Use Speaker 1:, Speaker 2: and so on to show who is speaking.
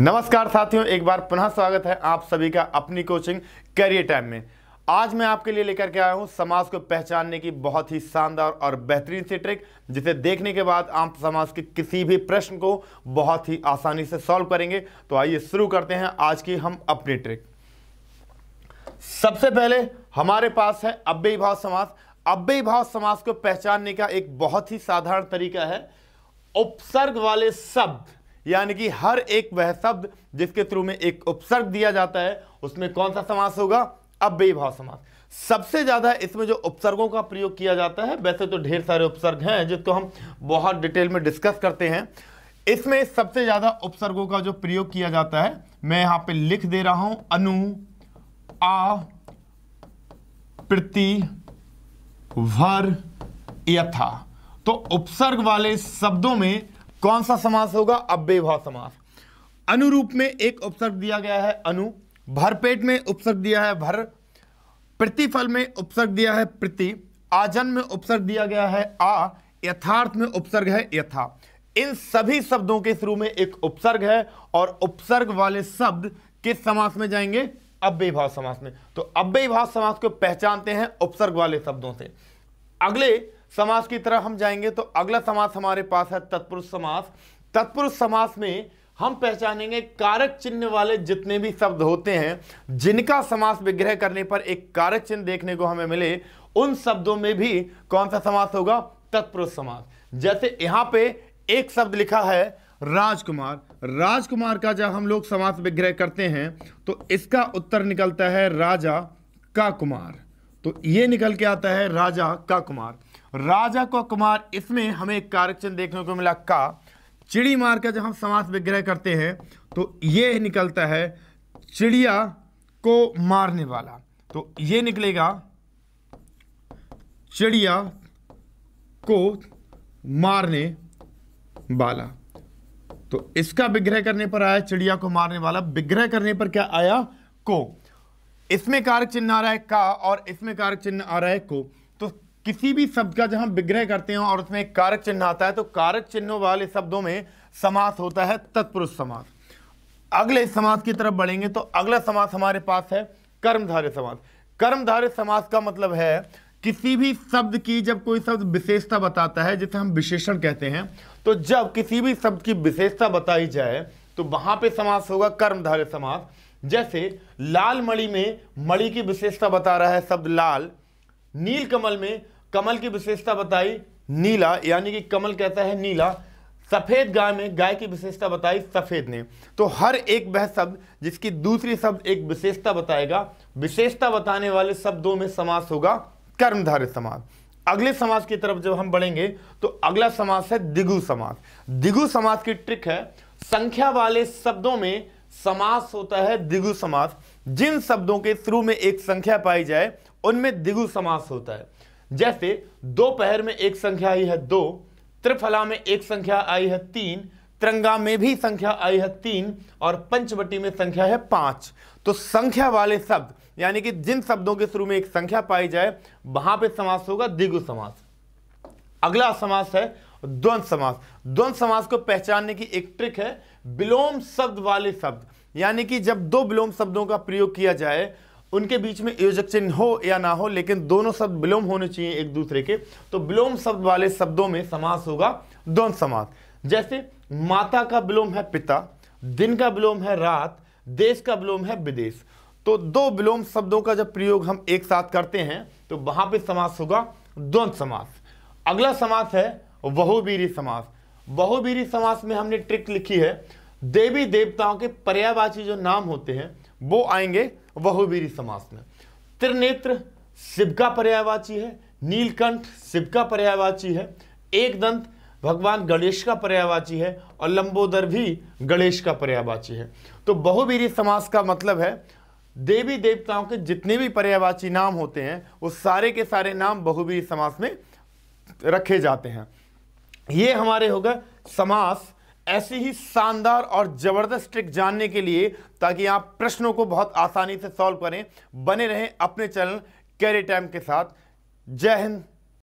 Speaker 1: नमस्कार साथियों एक बार पुनः स्वागत है आप सभी का अपनी कोचिंग करियर टाइम में आज मैं आपके लिए लेकर के आया हूं समाज को पहचानने की बहुत ही शानदार और बेहतरीन सी ट्रिक जिसे देखने के बाद आप समाज के किसी भी प्रश्न को बहुत ही आसानी से सॉल्व करेंगे तो आइए शुरू करते हैं आज की हम अपनी ट्रिक सबसे पहले हमारे पास है अव्ययी भाव समाज अव्ययी भाव समाज को पहचानने का एक बहुत ही साधारण तरीका है उपसर्ग वाले शब्द यानी कि हर एक वह शब्द जिसके थ्रू में एक उपसर्ग दिया जाता है उसमें कौन सा समास होगा अब समास सबसे ज़्यादा इसमें जो उपसर्गों का प्रयोग किया जाता है वैसे तो ढेर सारे उपसर्ग हैं जिसको हम बहुत डिटेल में डिस्कस करते हैं इसमें सबसे ज़्यादा उपसर्गों का जो प्रयोग किया जाता है मैं यहां पे लिख दे रहा हूं अनु आ प्रति भर यथा तो उपसर्ग वाले शब्दों में कौन सा समास होगा अव्यभाव समास अनुरूप में एक उपसर्ग दिया गया है अनु भरपेट में उपसर्ग दिया है भर प्रतिफल में उपसर्ग दिया है प्रति आजन में उपसर्ग दिया गया है आ यथार्थ में उपसर्ग है यथा इन सभी शब्दों के शुरू में एक उपसर्ग है और उपसर्ग वाले शब्द किस समास में जाएंगे अव्यभाव समास में तो अव्यभाव समास को पहचानते हैं उपसर्ग वाले शब्दों से अगले समास की तरह हम जाएंगे तो अगला समास हमारे पास है तत्पुरुष समास तत्पुरुष समास में हम पहचानेंगे कारक चिन्ह वाले जितने भी शब्द होते हैं जिनका समास विग्रह करने पर एक कारक चिन्ह देखने को हमें मिले उन शब्दों में भी कौन सा समास होगा तत्पुरुष समास जैसे यहां पे एक शब्द लिखा है राजकुमार राजकुमार का जब हम लोग समास विग्रह करते हैं तो इसका उत्तर निकलता है राजा का कुमार तो ये निकल के आता है राजा का कुमार राजा को कुमार इसमें हमें एक कार्यचिन्ह देखने को मिला का चिड़ी मार का जब हम समास विग्रह करते हैं तो ये निकलता है चिड़िया को मारने वाला तो ये निकलेगा चिड़िया को मारने वाला तो इसका विग्रह करने पर आया चिड़िया को मारने वाला विग्रह करने पर क्या आया को इसमें कारक चिन्ह आ रहा है का और इसमें कारक चिन्ह आ रहा है को किसी भी शब्द का जब हम विग्रह करते हैं और उसमें एक कारक चिन्ह आता है तो कारक चिन्हों वाले शब्दों में समास होता है तत्पुरुष समास अगले समास की तरफ बढ़ेंगे तो अगला समास हमारे पास है कर्मधारय समास कर्मधारय समास का मतलब है किसी भी शब्द की जब कोई शब्द विशेषता बताता है जिसे हम विशेषण कहते हैं तो जब किसी भी शब्द की विशेषता बताई जाए तो वहां पे समास होगा कर्मधारय समास जैसे लाल मणि में मणि की विशेषता बता रहा है शब्द लाल नील कमल में कमल की विशेषता बताई नीला यानी कि कमल कहता है नीला सफ़ेद गाय में गाय की विशेषता बताई सफ़ेद ने तो हर एक वह शब्द जिसकी दूसरी शब्द एक विशेषता बताएगा विशेषता बताने वाले शब्दों में समास होगा कर्मधारित समास अगले समास की तरफ जब हम बढ़ेंगे तो अगला समास है दिगु समास दिगु समास की ट्रिक है संख्या वाले शब्दों में समास होता है दिगु समास जिन शब्दों के शुरू में एक संख्या पाई जाए उनमें दिगु समास होता है जैसे दोपहर में एक संख्या आई है दो त्रिफला में एक संख्या आई है तीन तिरंगा में भी संख्या आई है तीन और पंचवटी में संख्या है पांच तो संख्या वाले शब्द यानी कि जिन शब्दों के शुरू में एक संख्या पाई जाए वहां पे समास होगा दिगु समास अगला समास है द्वंद समास द्वंद समास को पहचानने की एक ट्रिक है विलोम शब्द वाले शब्द यानी कि जब दो विलोम शब्दों का प्रयोग किया जाए उनके बीच में योजक चिन्ह हो या ना हो लेकिन दोनों शब्द विलोम होने चाहिए एक दूसरे के तो विलोम शब्द वाले शब्दों में समास होगा द्वंद समास जैसे माता का विलोम है पिता दिन का विलोम है रात देश का विलोम है विदेश तो दो विलोम शब्दों का जब प्रयोग हम एक साथ करते हैं तो वहां पे समास होगा द्वंद समास अगला समास है बहुबीरी समास बहुबीरी समास में हमने ट्रिक लिखी है देवी देवताओं के पर्यावाची जो नाम होते हैं वो आएंगे बहुवीरी समास में त्रिनेत्र शिव का पर्यायवाची है नीलकंठ शिव का पर्यायवाची है एक दंत भगवान गणेश का पर्यायवाची है और लंबोदर भी गणेश का पर्यायवाची है तो बहुवीरी समास का मतलब है देवी देवताओं के जितने भी पर्यायवाची नाम होते हैं वो सारे के सारे नाम बहुवीरी समास में रखे जाते हैं ये हमारे हो गए समास ऐसी ही शानदार और ज़बरदस्त ट्रिक जानने के लिए ताकि आप प्रश्नों को बहुत आसानी से सॉल्व करें बने रहें अपने चैनल कैरी टाइम के साथ जय हिंद